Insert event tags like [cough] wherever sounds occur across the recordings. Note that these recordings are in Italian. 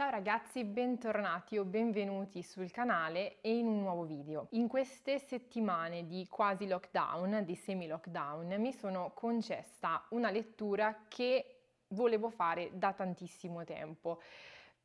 Ciao ragazzi, bentornati o benvenuti sul canale e in un nuovo video. In queste settimane di quasi lockdown, di semi lockdown, mi sono concessa una lettura che volevo fare da tantissimo tempo.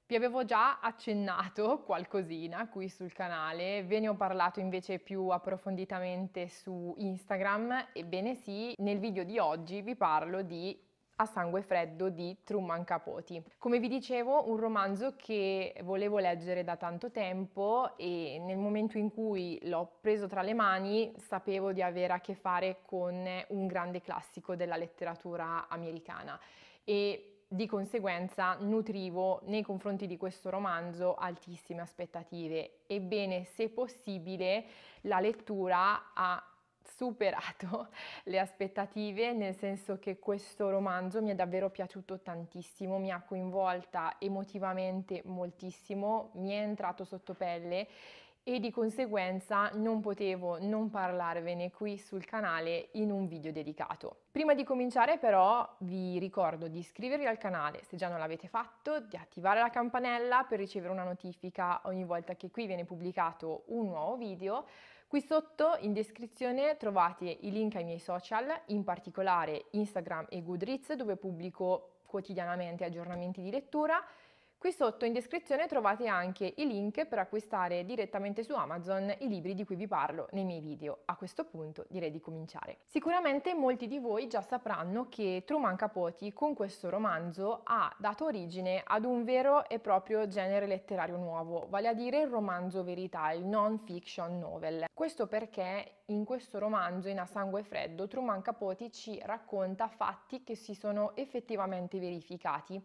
Vi avevo già accennato qualcosina qui sul canale, ve ne ho parlato invece più approfonditamente su Instagram, ebbene sì, nel video di oggi vi parlo di a sangue freddo di Truman Capoti. Come vi dicevo, un romanzo che volevo leggere da tanto tempo e nel momento in cui l'ho preso tra le mani sapevo di avere a che fare con un grande classico della letteratura americana e di conseguenza nutrivo nei confronti di questo romanzo altissime aspettative. Ebbene, se possibile, la lettura ha superato [laughs] le aspettative, nel senso che questo romanzo mi è davvero piaciuto tantissimo, mi ha coinvolta emotivamente moltissimo, mi è entrato sotto pelle e di conseguenza non potevo non parlarvene qui sul canale in un video dedicato. Prima di cominciare però vi ricordo di iscrivervi al canale se già non l'avete fatto, di attivare la campanella per ricevere una notifica ogni volta che qui viene pubblicato un nuovo video Qui sotto in descrizione trovate i link ai miei social, in particolare Instagram e Goodreads dove pubblico quotidianamente aggiornamenti di lettura Qui sotto in descrizione trovate anche i link per acquistare direttamente su Amazon i libri di cui vi parlo nei miei video. A questo punto direi di cominciare. Sicuramente molti di voi già sapranno che Truman Capote con questo romanzo ha dato origine ad un vero e proprio genere letterario nuovo, vale a dire il romanzo verità, il non fiction novel. Questo perché in questo romanzo, in A Sangue Freddo, Truman Capote ci racconta fatti che si sono effettivamente verificati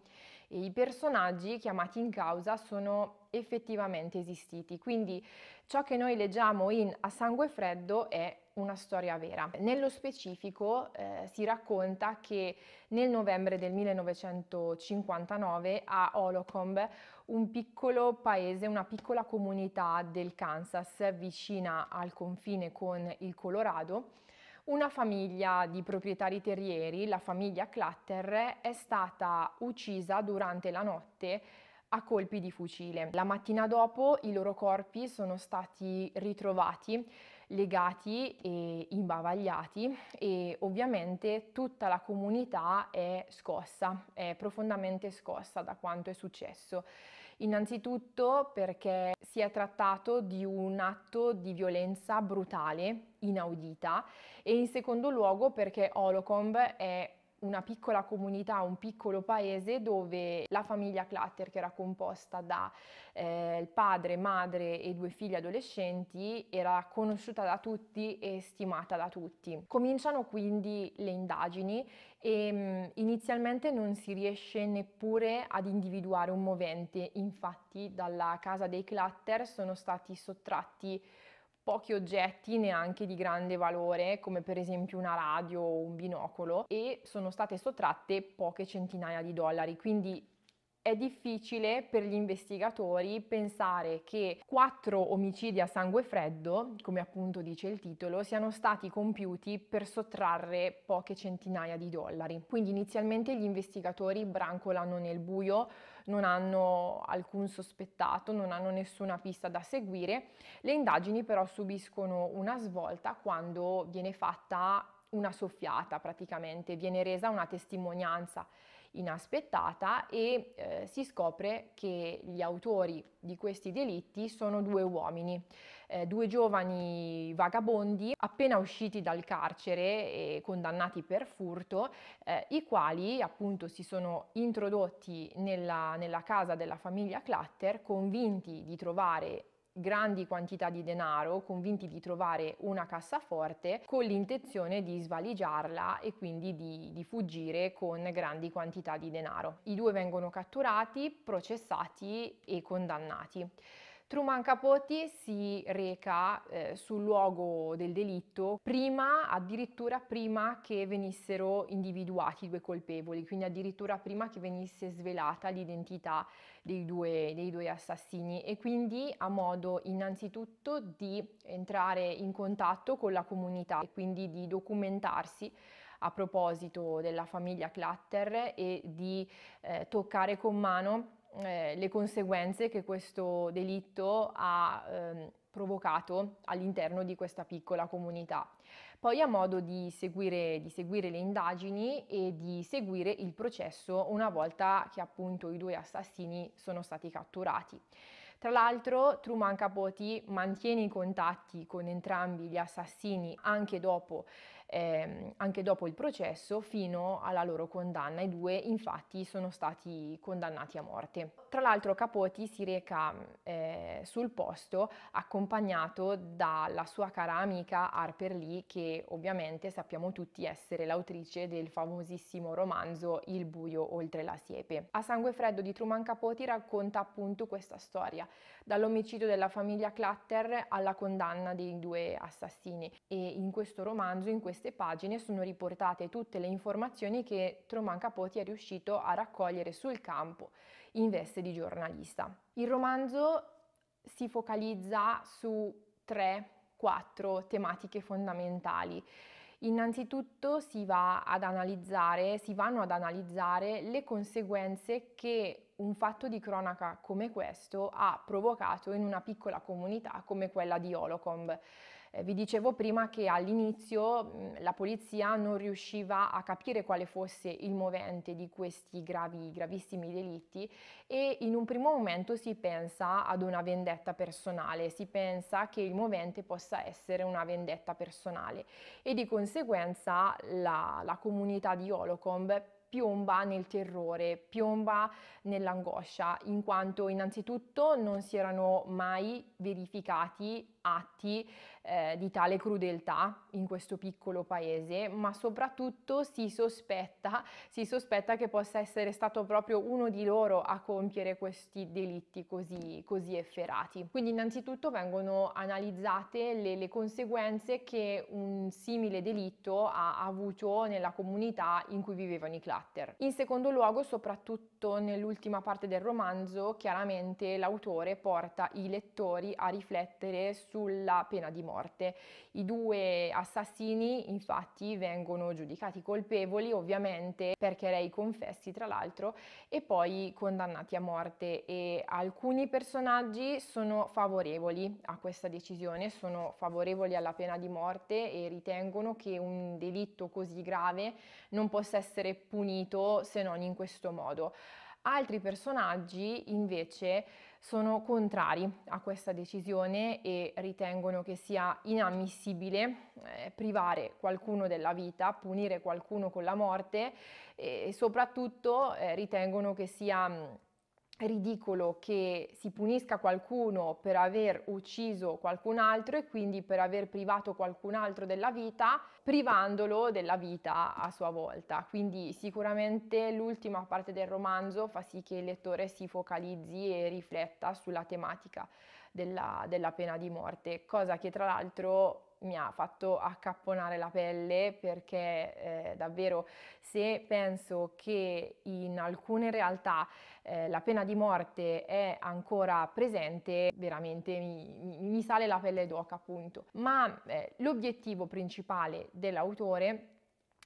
e i personaggi chiamati in causa sono effettivamente esistiti. Quindi ciò che noi leggiamo in A sangue freddo è una storia vera. Nello specifico eh, si racconta che nel novembre del 1959 a Holocomb, un piccolo paese, una piccola comunità del Kansas vicina al confine con il Colorado, una famiglia di proprietari terrieri, la famiglia Clutter, è stata uccisa durante la notte a colpi di fucile. La mattina dopo i loro corpi sono stati ritrovati, legati e imbavagliati e ovviamente tutta la comunità è scossa, è profondamente scossa da quanto è successo. Innanzitutto perché si è trattato di un atto di violenza brutale, inaudita, e in secondo luogo perché Holocomb è una piccola comunità, un piccolo paese dove la famiglia Clutter, che era composta da eh, padre, madre e due figli adolescenti, era conosciuta da tutti e stimata da tutti. Cominciano quindi le indagini e mh, mm, inizialmente non si riesce neppure ad individuare un movente, infatti dalla casa dei Clutter sono stati sottratti pochi oggetti neanche di grande valore come per esempio una radio o un binocolo e sono state sottratte poche centinaia di dollari quindi è difficile per gli investigatori pensare che quattro omicidi a sangue freddo, come appunto dice il titolo, siano stati compiuti per sottrarre poche centinaia di dollari. Quindi inizialmente gli investigatori brancolano nel buio, non hanno alcun sospettato, non hanno nessuna pista da seguire. Le indagini però subiscono una svolta quando viene fatta una soffiata praticamente, viene resa una testimonianza inaspettata e eh, si scopre che gli autori di questi delitti sono due uomini, eh, due giovani vagabondi appena usciti dal carcere e condannati per furto, eh, i quali appunto si sono introdotti nella, nella casa della famiglia Clutter convinti di trovare grandi quantità di denaro, convinti di trovare una cassaforte, con l'intenzione di svaligiarla e quindi di, di, fuggire con grandi quantità di denaro. I due vengono catturati, processati e condannati. Truman Capote si reca eh, sul luogo del delitto prima, addirittura prima che venissero individuati i due colpevoli, quindi addirittura prima che venisse svelata l'identità dei due, dei due assassini e quindi ha modo innanzitutto di entrare in contatto con la comunità e quindi di documentarsi a proposito della famiglia Clutter e di eh, toccare con mano eh, le conseguenze che questo delitto ha ehm, provocato all'interno di questa piccola comunità. Poi ha modo di seguire, di seguire, le indagini e di seguire il processo una volta che appunto i due assassini sono stati catturati. Tra l'altro Truman Capote mantiene i contatti con entrambi gli assassini anche dopo eh, anche dopo il processo fino alla loro condanna. I due infatti sono stati condannati a morte. Tra l'altro Capoti si reca eh, sul posto accompagnato dalla sua cara amica Harper Lee che ovviamente sappiamo tutti essere l'autrice del famosissimo romanzo Il buio oltre la siepe. A sangue freddo di Truman Capoti racconta appunto questa storia, dall'omicidio della famiglia Clutter alla condanna dei due assassini e in questo romanzo, in questa queste pagine sono riportate tutte le informazioni che Troman Capoti è riuscito a raccogliere sul campo in veste di giornalista. Il romanzo si focalizza su tre, quattro tematiche fondamentali. Innanzitutto si, va ad analizzare, si vanno ad analizzare le conseguenze che un fatto di cronaca come questo ha provocato in una piccola comunità come quella di Holocomb. Eh, vi dicevo prima che all'inizio mh, la polizia non riusciva a capire quale fosse il movente di questi gravi, gravissimi delitti e in un primo momento si pensa ad una vendetta personale, si pensa che il movente possa essere una vendetta personale e di conseguenza la, la comunità di Holocomb piomba nel terrore, piomba nell'angoscia, in quanto innanzitutto non si erano mai verificati atti eh, di tale crudeltà in questo piccolo paese, ma soprattutto si sospetta, si sospetta che possa essere stato proprio uno di loro a compiere questi delitti così, così efferati. Quindi innanzitutto vengono analizzate le, le conseguenze che un simile delitto ha avuto nella comunità in cui vivevano i clutter. In secondo luogo, soprattutto nell'ultima parte del romanzo, chiaramente l'autore porta i lettori a riflettere su sulla pena di morte. I due assassini infatti vengono giudicati colpevoli ovviamente perché lei confessi tra l'altro e poi condannati a morte e alcuni personaggi sono favorevoli a questa decisione, sono favorevoli alla pena di morte e ritengono che un delitto così grave non possa essere punito se non in questo modo. Altri personaggi invece sono contrari a questa decisione e ritengono che sia inammissibile eh, privare qualcuno della vita, punire qualcuno con la morte eh, e soprattutto eh, ritengono che sia ridicolo che si punisca qualcuno per aver ucciso qualcun altro e quindi per aver privato qualcun altro della vita, privandolo della vita a sua volta. Quindi sicuramente l'ultima parte del romanzo fa sì che il lettore si focalizzi e rifletta sulla tematica della, della pena di morte, cosa che tra l'altro mi ha fatto accapponare la pelle perché eh, davvero se penso che in alcune realtà eh, la pena di morte è ancora presente, veramente mi, mi, sale la pelle d'oca appunto. Ma eh, l'obiettivo principale dell'autore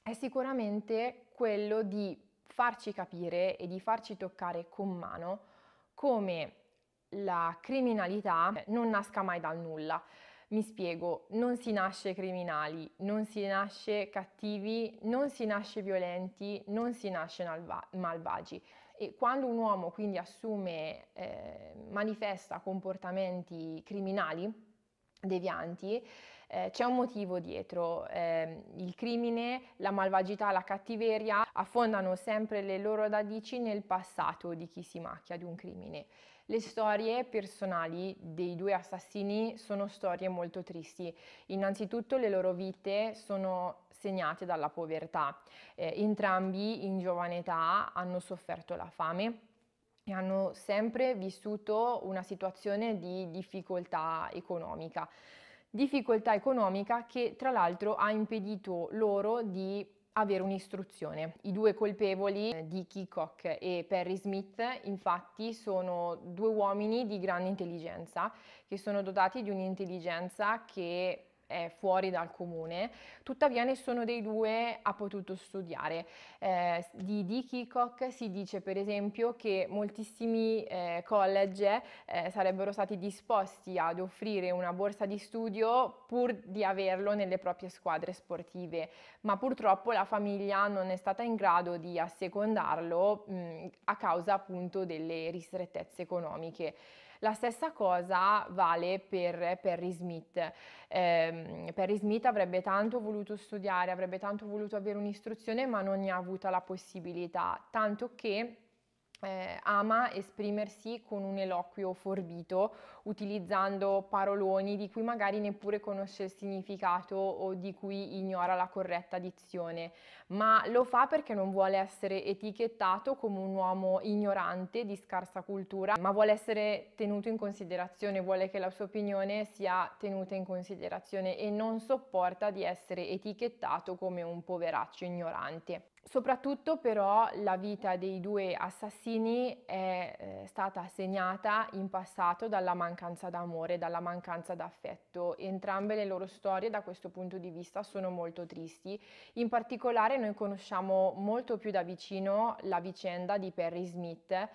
è sicuramente quello di farci capire e di farci toccare con mano come la criminalità non nasca mai dal nulla. Mi spiego, non si nasce criminali, non si nasce cattivi, non si nasce violenti, non si nasce malva- malvagi. E quando un uomo quindi assume, eh, manifesta comportamenti criminali, devianti, eh, c'è un motivo dietro. Eh, il crimine, la malvagità, la cattiveria affondano sempre le loro radici nel passato di chi si macchia di un crimine. Le storie personali dei due assassini sono storie molto tristi. Innanzitutto le loro vite sono segnate dalla povertà. Eh, entrambi in giovane età hanno sofferto la fame e hanno sempre vissuto una situazione di difficoltà economica. Difficoltà economica che tra l'altro ha impedito loro di avere un'istruzione. I due colpevoli, eh, di Keacock e Perry Smith, infatti sono due uomini di grande intelligenza, che sono dotati di un'intelligenza che è fuori dal comune, tuttavia nessuno dei due ha potuto studiare. Eh, di D. Hickok si dice per esempio che moltissimi eh, college eh, sarebbero stati disposti ad offrire una borsa di studio pur di averlo nelle proprie squadre sportive, ma purtroppo la famiglia non è stata in grado di assecondarlo mh, mm, a causa appunto delle ristrettezze economiche. La stessa cosa vale per Perry Smith. Eh, Perry Smith avrebbe tanto voluto studiare, avrebbe tanto voluto avere un'istruzione, ma non ne ha avuta la possibilità, tanto che eh, ama esprimersi con un eloquio forbito, utilizzando paroloni di cui magari neppure conosce il significato o di cui ignora la corretta dizione, ma lo fa perché non vuole essere etichettato come un uomo ignorante di scarsa cultura, ma vuole essere tenuto in considerazione, vuole che la sua opinione sia tenuta in considerazione e non sopporta di essere etichettato come un poveraccio ignorante. Soprattutto però la vita dei due assassini è eh, stata segnata in passato dalla mancanza d'amore, dalla mancanza d'affetto. Entrambe le loro storie da questo punto di vista sono molto tristi. In particolare noi conosciamo molto più da vicino la vicenda di Perry Smith,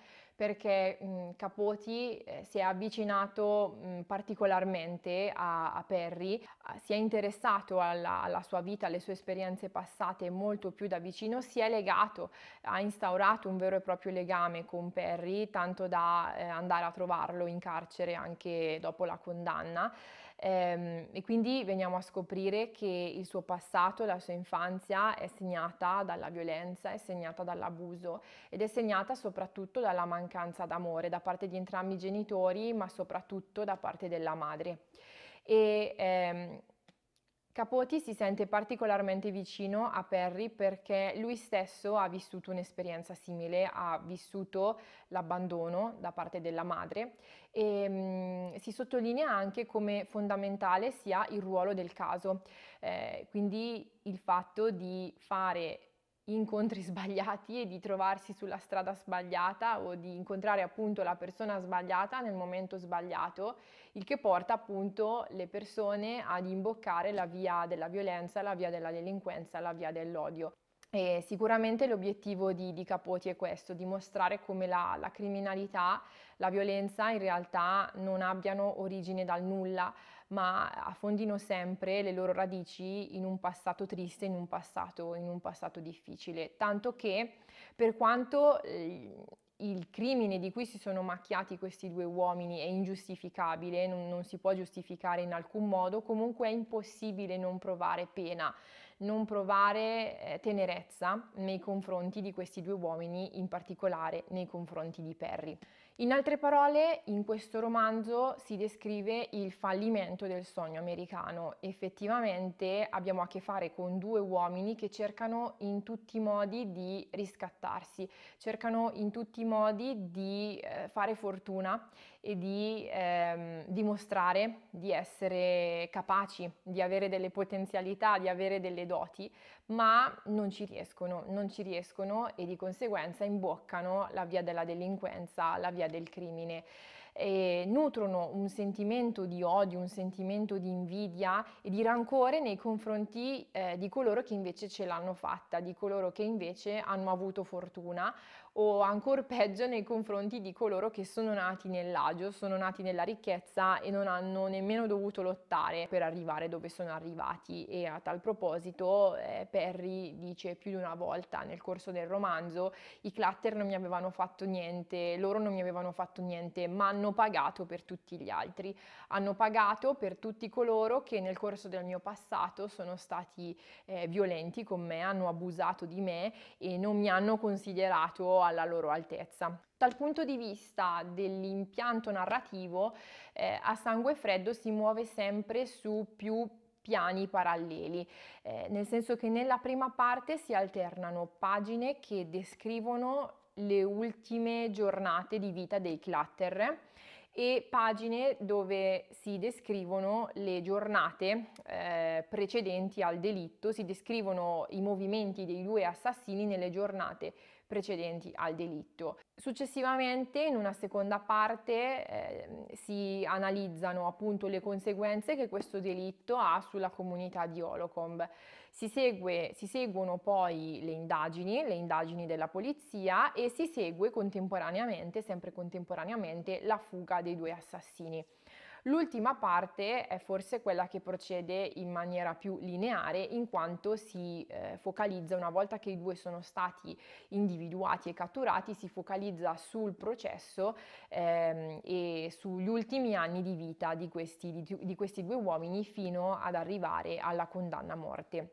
perché mh, mhmm, Capoti eh, si è avvicinato mh, mhmm, particolarmente a, a Perry, a, si è interessato alla, alla, sua vita, alle sue esperienze passate molto più da vicino, si è legato, ha instaurato un vero e proprio legame con Perry, tanto da eh, andare a trovarlo in carcere anche dopo la condanna. Ehm, e quindi veniamo a scoprire che il suo passato, la sua infanzia è segnata dalla violenza, è segnata dall'abuso ed è segnata soprattutto dalla mancanza d'amore da parte di entrambi i genitori, ma soprattutto da parte della madre. E, ehm, Capoti si sente particolarmente vicino a Perry perché lui stesso ha vissuto un'esperienza simile, ha vissuto l'abbandono da parte della madre e mh, mm, si sottolinea anche come fondamentale sia il ruolo del caso, eh, quindi il fatto di fare incontri [laughs] sbagliati e di trovarsi sulla strada sbagliata o di incontrare appunto la persona sbagliata nel momento sbagliato, il che porta appunto le persone ad imboccare la via della violenza, la via della delinquenza, la via dell'odio. E sicuramente l'obiettivo di, di, Capoti è questo, dimostrare come la, la criminalità, la violenza in realtà non abbiano origine dal nulla, ma affondino sempre le loro radici in un passato triste, in un passato, in un passato difficile. Tanto che per quanto eh, il crimine di cui si sono macchiati questi due uomini è ingiustificabile, non, non, si può giustificare in alcun modo, comunque è impossibile non provare pena, non provare eh, tenerezza nei confronti di questi due uomini, in particolare nei confronti di Perry. In altre parole, in questo romanzo si descrive il fallimento del sogno americano. Effettivamente abbiamo a che fare con due uomini che cercano in tutti i modi di riscattarsi, cercano in tutti i modi di eh, fare fortuna e di ehm, dimostrare di essere capaci, di avere delle potenzialità, di avere delle doti, ma non ci riescono, non ci riescono e di conseguenza imboccano la via della delinquenza, la via del crimine. E nutrono un sentimento di odio, un sentimento di invidia e di rancore nei confronti eh, di coloro che invece ce l'hanno fatta, di coloro che invece hanno avuto fortuna o ancora peggio nei confronti di coloro che sono nati nell'agio, sono nati nella ricchezza e non hanno nemmeno dovuto lottare per arrivare dove sono arrivati e a tal proposito eh, Perry dice più di una volta nel corso del romanzo i clutter non mi avevano fatto niente, loro non mi avevano fatto niente, ma hanno pagato per tutti gli altri, hanno pagato per tutti coloro che nel corso del mio passato sono stati eh, violenti con me, hanno abusato di me e non mi hanno considerato alla loro altezza. Dal punto di vista dell'impianto narrativo, eh, a sangue freddo si muove sempre su più piani paralleli, eh, nel senso che nella prima parte si alternano pagine che descrivono le ultime giornate di vita dei Clutter e pagine dove si descrivono le giornate eh, precedenti al delitto, si descrivono i movimenti dei due assassini nelle giornate precedenti al delitto. Successivamente, in una seconda parte, eh, si analizzano appunto le conseguenze che questo delitto ha sulla comunità di Holocomb. Si, segue, si seguono poi le indagini, le indagini della polizia e si segue contemporaneamente, sempre contemporaneamente, la fuga dei due assassini. L'ultima parte è forse quella che procede in maniera più lineare in quanto si eh, focalizza una volta che i due sono stati individuati e catturati, si focalizza sul processo ehm, e sugli ultimi anni di vita di questi, di, di questi due uomini fino ad arrivare alla condanna a morte.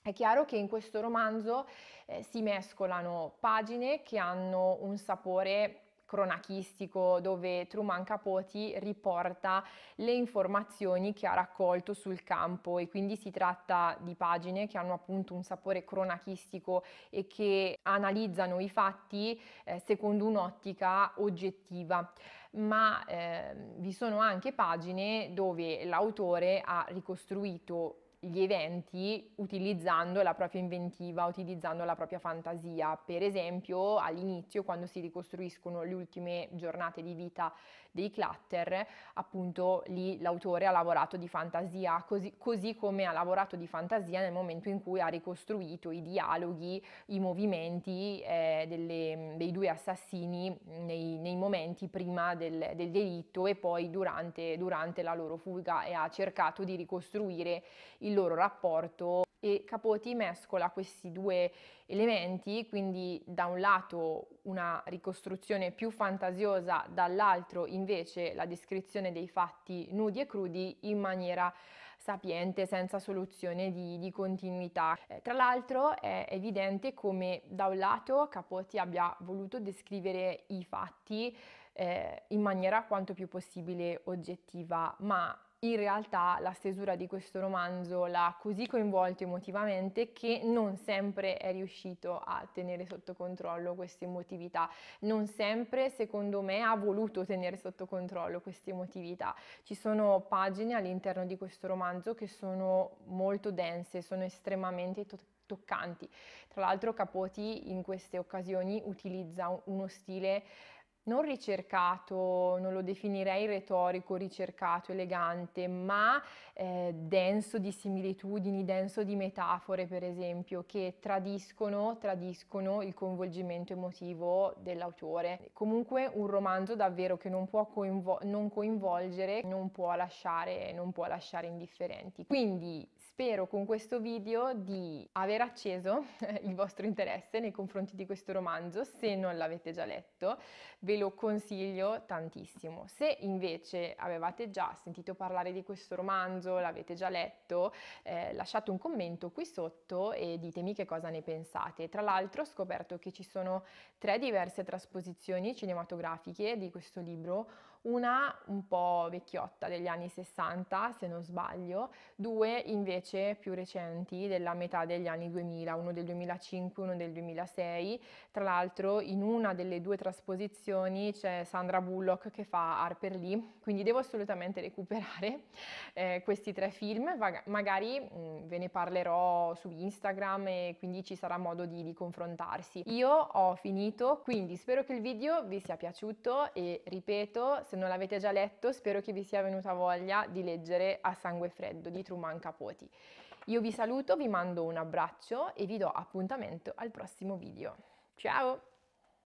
È chiaro che in questo romanzo eh, si mescolano pagine che hanno un sapore cronachistico dove Truman Capoti riporta le informazioni che ha raccolto sul campo e quindi si tratta di pagine che hanno appunto un sapore cronachistico e che analizzano i fatti eh, secondo un'ottica oggettiva ma eh, vi sono anche pagine dove l'autore ha ricostruito gli eventi utilizzando la propria inventiva, utilizzando la propria fantasia. Per esempio, all'inizio, quando si ricostruiscono le ultime giornate di vita dei clutter, appunto lì l'autore ha lavorato di fantasia, così, così come ha lavorato di fantasia nel momento in cui ha ricostruito i dialoghi, i movimenti eh, delle, dei due assassini nei, nei momenti prima del, del, delitto e poi durante, durante la loro fuga e ha cercato di ricostruire il il loro rapporto e Capoti mescola questi due elementi, quindi da un lato una ricostruzione più fantasiosa, dall'altro invece la descrizione dei fatti nudi e crudi in maniera sapiente, senza soluzione di, di continuità. Eh, tra l'altro è evidente come da un lato Capoti abbia voluto descrivere i fatti eh, in maniera quanto più possibile oggettiva, ma in realtà la stesura di questo romanzo l'ha così coinvolto emotivamente che non sempre è riuscito a tenere sotto controllo questa emotività, non sempre secondo me ha voluto tenere sotto controllo questa emotività. Ci sono pagine all'interno di questo romanzo che sono molto dense, sono estremamente toccate toccanti. Tra l'altro Capoti in queste occasioni utilizza uno stile non ricercato, non lo definirei retorico, ricercato, elegante, ma eh, denso di similitudini, denso di metafore, per esempio, che tradiscono, tradiscono il coinvolgimento emotivo dell'autore. Comunque un romanzo davvero che non può coinvol- non coinvolgere, non può, lasciare, non può lasciare indifferenti. Quindi spero con questo video di aver acceso [laughs] il vostro interesse nei confronti di questo romanzo, se non l'avete già letto. Ve lo consiglio tantissimo. Se invece avevate già sentito parlare di questo romanzo, l'avete già letto, eh, lasciate un commento qui sotto e ditemi che cosa ne pensate. Tra l'altro ho scoperto che ci sono tre diverse trasposizioni cinematografiche di questo libro, una un po' vecchiotta degli anni 60 se non sbaglio, due invece più recenti della metà degli anni 2000, uno del 2005 uno del 2006, tra l'altro in una delle due trasposizioni c'è Sandra Bullock che fa Harper Lee, quindi devo assolutamente recuperare eh, questi tre film, magari mh, mm, ve ne parlerò su Instagram e quindi ci sarà modo di, di confrontarsi. Io ho finito, quindi spero che il video vi sia piaciuto e ripeto, se non l'avete già letto, spero che vi sia venuta voglia di leggere A sangue freddo di Truman Capoti. Io vi saluto, vi mando un abbraccio e vi do appuntamento al prossimo video. Ciao!